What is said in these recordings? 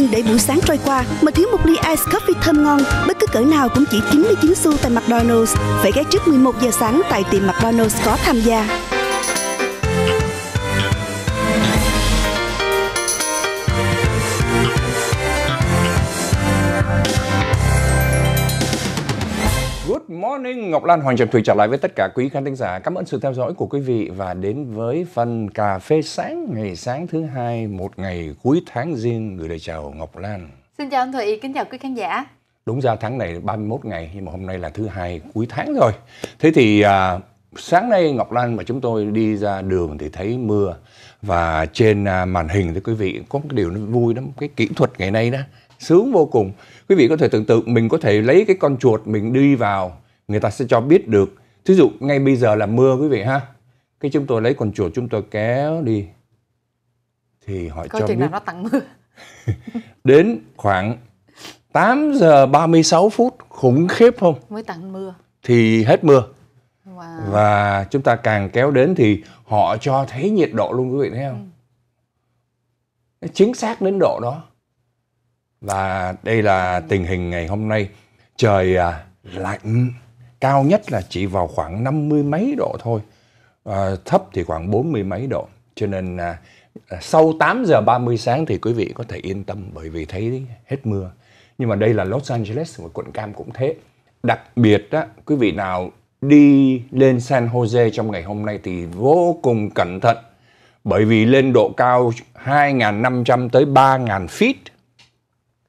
Đừng để buổi sáng trôi qua mà thiếu một ly ice coffee thơm ngon, bất cứ cỡ nào cũng chỉ 99 xu tại McDonald's. Phải ghé trước 11 giờ sáng tại tiệm McDonald's có tham gia. Good morning, Ngọc Lan Hoàng Trần thủy trở lại với tất cả quý khán thính giả. Cảm ơn sự theo dõi của quý vị và đến với phần cà phê sáng ngày sáng thứ hai, một ngày cuối tháng riêng gửi lời chào Ngọc Lan. Xin chào anh Thùy, kính chào quý khán giả. Đúng ra tháng này 31 ngày nhưng mà hôm nay là thứ hai cuối tháng rồi. Thế thì à, sáng nay Ngọc Lan mà chúng tôi đi ra đường thì thấy mưa và trên à, màn hình thì quý vị có một cái điều nó vui lắm, cái kỹ thuật ngày nay đó sướng vô cùng quý vị có thể tưởng tượng mình có thể lấy cái con chuột mình đi vào người ta sẽ cho biết được thí dụ ngay bây giờ là mưa quý vị ha cái chúng tôi lấy con chuột chúng tôi kéo đi thì họ Coi cho chừng biết nào nó tặng mưa đến khoảng 8 giờ 36 phút khủng khiếp không mới tặng mưa thì hết mưa wow. và chúng ta càng kéo đến thì họ cho thấy nhiệt độ luôn quý vị thấy không ừ. chính xác đến độ đó và đây là tình hình ngày hôm nay. Trời à, lạnh, cao nhất là chỉ vào khoảng 50 mấy độ thôi. À, thấp thì khoảng 40 mấy độ. Cho nên à, sau 8 giờ 30 sáng thì quý vị có thể yên tâm bởi vì thấy hết mưa. Nhưng mà đây là Los Angeles và quận Cam cũng thế. Đặc biệt đó, quý vị nào đi lên San Jose trong ngày hôm nay thì vô cùng cẩn thận bởi vì lên độ cao 2.500 tới 3.000 feet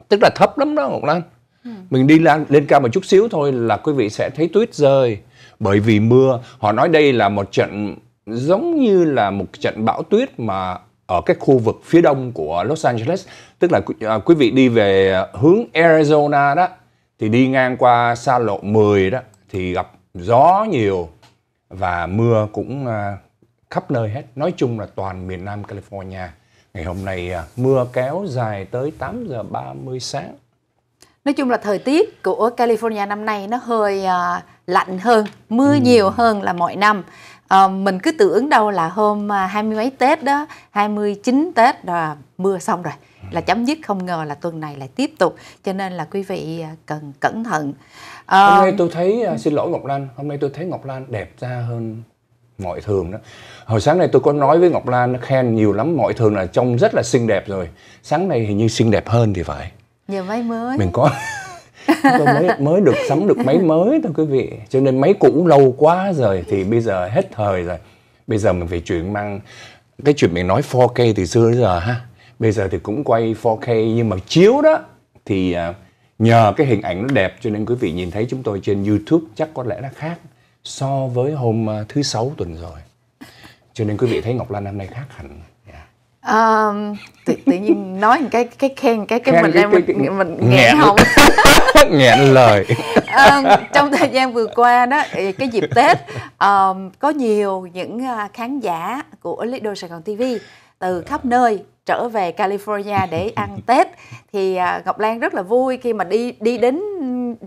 tức là thấp lắm đó ngọc lan ừ. mình đi lên lên cao một chút xíu thôi là quý vị sẽ thấy tuyết rơi bởi vì mưa họ nói đây là một trận giống như là một trận bão tuyết mà ở cái khu vực phía đông của Los Angeles tức là à, quý vị đi về hướng Arizona đó thì đi ngang qua xa lộ 10 đó thì gặp gió nhiều và mưa cũng à, khắp nơi hết nói chung là toàn miền Nam California Ngày hôm nay à, mưa kéo dài tới 8 giờ 30 sáng. Nói chung là thời tiết của California năm nay nó hơi uh, lạnh hơn, mưa ừ. nhiều hơn là mọi năm. Uh, mình cứ tưởng đâu là hôm à, hai mươi mấy Tết đó, 29 Tết là mưa xong rồi ừ. là chấm dứt không ngờ là tuần này lại tiếp tục cho nên là quý vị cần cẩn thận. Uh, hôm ờ, nay tôi thấy xin lỗi Ngọc Lan, hôm nay tôi thấy Ngọc Lan đẹp ra hơn mọi thường đó hồi sáng nay tôi có nói với ngọc lan khen nhiều lắm mọi thường là trông rất là xinh đẹp rồi sáng nay hình như xinh đẹp hơn thì phải nhờ váy mới mình có tôi mới mới được sắm được máy mới thôi quý vị cho nên máy cũ lâu quá rồi thì bây giờ hết thời rồi bây giờ mình phải chuyển mang cái chuyện mình nói 4K từ xưa đến giờ ha bây giờ thì cũng quay 4K nhưng mà chiếu đó thì à, nhờ cái hình ảnh nó đẹp cho nên quý vị nhìn thấy chúng tôi trên YouTube chắc có lẽ là khác so với hôm à, thứ sáu tuần rồi cho nên quý vị thấy ngọc lan năm nay khác hẳn um, tự, tự nhiên nói một cái cái khen cái cái khen mình cái, em cái, cái, mình, mình nghẹn không nghẹn lời um, trong thời gian vừa qua đó cái dịp tết um, có nhiều những à, khán giả của Lido Sài Gòn TV từ khắp nơi trở về California để ăn Tết thì à, Ngọc Lan rất là vui khi mà đi đi đến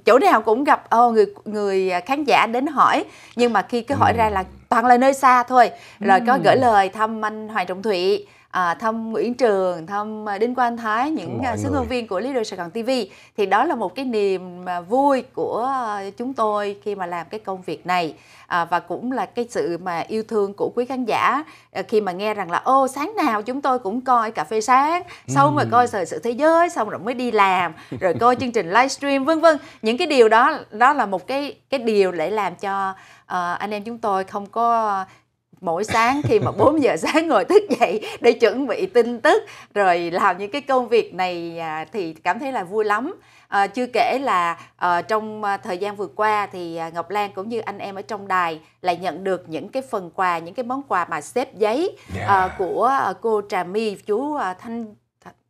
chỗ nào cũng gặp ờ, người người khán giả đến hỏi nhưng mà khi cứ hỏi ừ. ra là toàn là nơi xa thôi rồi có gửi ừ. lời thăm anh Hoàng Trọng Thụy à, thăm Nguyễn Trường, thăm à, Đinh Quang Thái, những uh, số nhân viên của Leader Sài Gòn TV thì đó là một cái niềm à, vui của à, chúng tôi khi mà làm cái công việc này à, và cũng là cái sự mà yêu thương của quý khán giả khi mà nghe rằng là ô sáng nào chúng tôi cũng coi cà phê sáng, xong rồi coi thời sự thế giới, xong rồi mới đi làm, rồi coi chương trình livestream vân vân. Những cái điều đó đó là một cái cái điều để làm cho uh, anh em chúng tôi không có mỗi sáng khi mà 4 giờ sáng ngồi thức dậy để chuẩn bị tin tức rồi làm những cái công việc này à, thì cảm thấy là vui lắm à, chưa kể là ờ, à, trong thời gian vừa qua thì à, Ngọc Lan cũng như anh em ở trong đài lại nhận được những cái phần quà những cái món quà mà xếp giấy yeah. Dạ. Ờ, à, của cô Trà My chú à, Thanh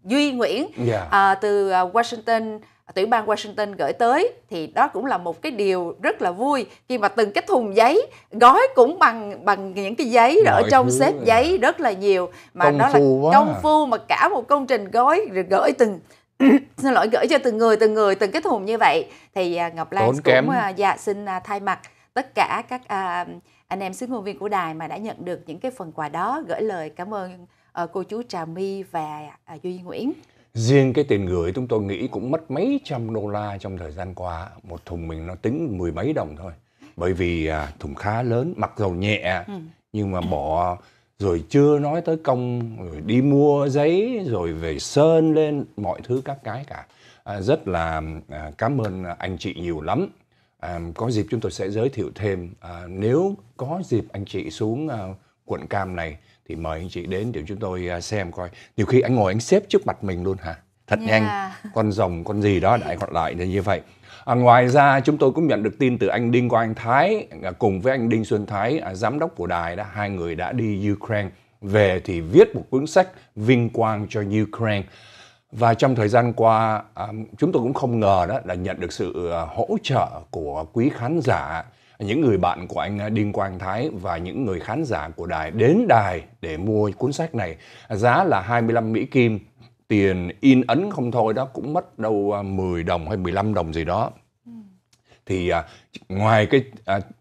Duy Nguyễn yeah. Dạ. à, từ Washington tiểu bang Washington gửi tới thì đó cũng là một cái điều rất là vui khi mà từng cái thùng giấy gói cũng bằng bằng những cái giấy ở trong xếp là... giấy rất là nhiều mà công đó là công à. phu mà cả một công trình gói rồi gửi từng xin lỗi gửi cho từng người từng người từng cái thùng như vậy thì à, Ngọc Lan Tốn cũng kém. À, dạ xin thay mặt tất cả các à, anh em sứ ngôn viên của đài mà đã nhận được những cái phần quà đó gửi lời cảm ơn uh, cô chú Trà My và uh, Duy Nguyễn riêng cái tiền gửi chúng tôi nghĩ cũng mất mấy trăm đô la trong thời gian qua một thùng mình nó tính mười mấy đồng thôi bởi vì à, thùng khá lớn mặc dầu nhẹ ừ. nhưng mà bỏ rồi chưa nói tới công rồi đi mua giấy rồi về sơn lên mọi thứ các cái cả à, rất là à, cảm ơn anh chị nhiều lắm à, có dịp chúng tôi sẽ giới thiệu thêm à, nếu có dịp anh chị xuống à, quận cam này thì mời anh chị đến để chúng tôi à, xem coi nhiều khi anh ngồi anh xếp trước mặt mình luôn hả thật yeah. Dạ. nhanh con rồng con gì đó đại gọi lại là như vậy à, ngoài ra chúng tôi cũng nhận được tin từ anh Đinh Quang Thái à, cùng với anh Đinh Xuân Thái à, giám đốc của đài đó hai người đã đi Ukraine về thì viết một cuốn sách vinh quang cho Ukraine và trong thời gian qua chúng tôi cũng không ngờ đó là nhận được sự hỗ trợ của quý khán giả những người bạn của anh à, Đinh Quang Thái và những người khán giả của đài đến đài để mua cuốn sách này. Giá là 25 Mỹ Kim, tiền in ấn không thôi đó cũng mất đâu 10 à, đồng hay 15 đồng gì đó. Thì à, ngoài cái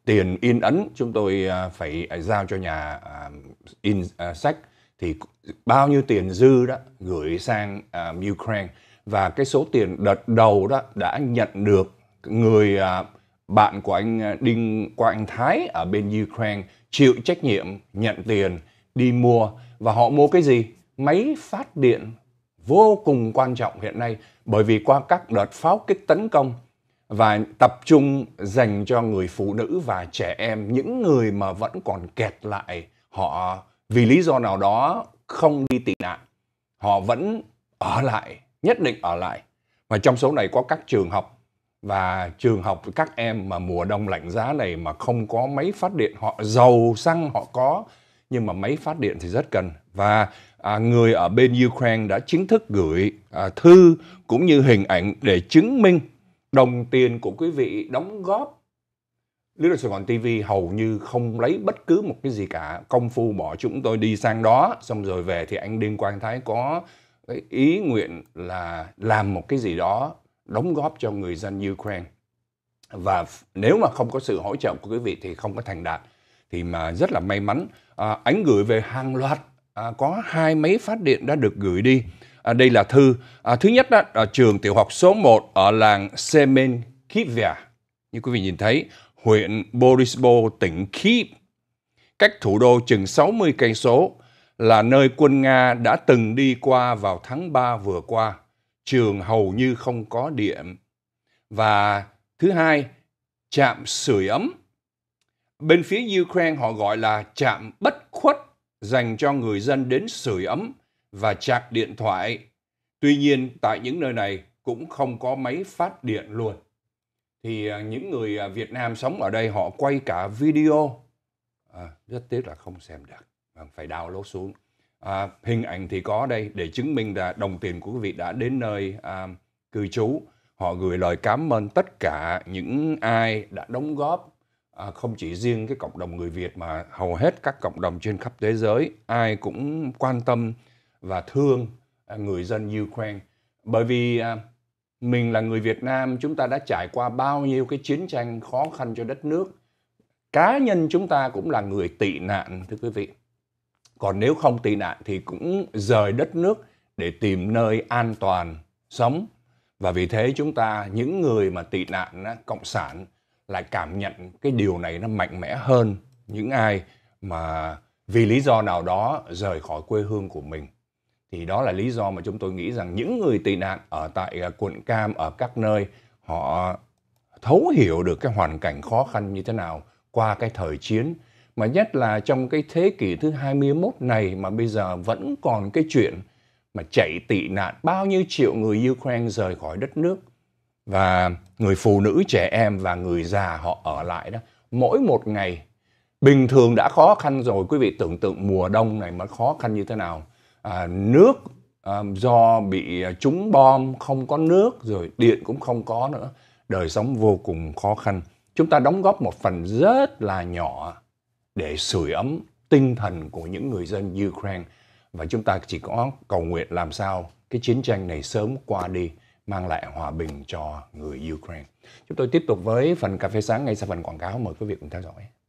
tiền in ấn chúng tôi phải giao cho nhà in sách thì bao nhiêu tiền dư đó gửi sang Ukraine và cái số tiền đợt đầu đó đã nhận được người bạn của anh ờ, Đinh của anh Thái ở bên Ukraine chịu trách nhiệm nhận tiền đi mua và họ mua cái gì? Máy phát điện vô cùng quan trọng hiện nay bởi vì qua các đợt pháo kích tấn công và tập trung dành cho người phụ nữ và trẻ em những người mà vẫn còn kẹt lại họ vì lý do nào đó không đi tị nạn họ vẫn ở lại nhất định ở lại và trong số này có các trường học và trường học các em mà mùa đông lạnh giá này mà không có máy phát điện họ giàu xăng họ có nhưng mà máy phát điện thì rất cần và à, người ở bên Ukraine đã chính thức gửi à, thư cũng như hình ảnh để chứng minh đồng tiền của quý vị đóng góp Lý đội Sài Gòn TV hầu như không lấy bất cứ một cái gì cả công phu bỏ chúng tôi đi sang đó xong rồi về thì anh Đinh Quang Thái có ý nguyện là làm một cái gì đó đóng góp cho người dân Ukraine. Và nếu mà không có sự hỗ trợ của quý vị thì không có thành đạt. Thì mà rất là may mắn, à, anh gửi về hàng loạt, à, có hai mấy phát điện đã được gửi đi. À, đây là thư. À, thứ nhất đó, ở trường tiểu học số 1 ở làng Semen Kivia. À. Như quý vị nhìn thấy, huyện Borisbo, tỉnh Kiev, cách thủ đô chừng 60 cây số là nơi quân Nga đã từng đi qua vào tháng 3 vừa qua trường hầu như không có điện. Và thứ hai, trạm sưởi ấm. Bên phía Ukraine họ gọi là trạm bất khuất dành cho người dân đến sưởi ấm và sạc điện thoại. Tuy nhiên tại những nơi này cũng không có máy phát điện luôn. Thì à, những người à, Việt Nam sống ở đây họ quay cả video. À, rất tiếc là không xem được. Phải download xuống. À, hình ảnh thì có đây để chứng minh là đồng tiền của quý vị đã đến nơi à, cư trú. Họ gửi lời cảm ơn tất cả những ai đã đóng góp à, không chỉ riêng cái cộng đồng người Việt mà hầu hết các cộng đồng trên khắp thế giới ai cũng quan tâm và thương à, người dân Ukraine bởi vì à, mình là người Việt Nam chúng ta đã trải qua bao nhiêu cái chiến tranh khó khăn cho đất nước cá nhân chúng ta cũng là người tị nạn thưa quý vị còn nếu không tị nạn thì cũng rời đất nước để tìm nơi an toàn sống và vì thế chúng ta những người mà tị nạn cộng sản lại cảm nhận cái điều này nó mạnh mẽ hơn những ai mà vì lý do nào đó rời khỏi quê hương của mình thì đó là lý do mà chúng tôi nghĩ rằng những người tị nạn ở tại à, quận cam ở các nơi họ thấu hiểu được cái hoàn cảnh khó khăn như thế nào qua cái thời chiến mà nhất là trong cái thế kỷ thứ 21 này mà bây giờ vẫn còn cái chuyện mà chạy tị nạn bao nhiêu triệu người Ukraine rời khỏi đất nước và người phụ nữ trẻ em và người già họ ở lại đó mỗi một ngày bình thường đã khó khăn rồi quý vị tưởng tượng mùa đông này mà khó khăn như thế nào à, nước à, do bị à, trúng bom không có nước rồi điện cũng không có nữa đời sống vô cùng khó khăn chúng ta đóng góp một phần rất là nhỏ để sưởi ấm tinh thần của những người dân Ukraine và chúng ta chỉ có cầu nguyện làm sao cái chiến tranh này sớm qua đi mang lại hòa bình cho người Ukraine. Chúng tôi tiếp tục với phần cà phê sáng ngay sau phần quảng cáo mời quý vị cùng theo dõi.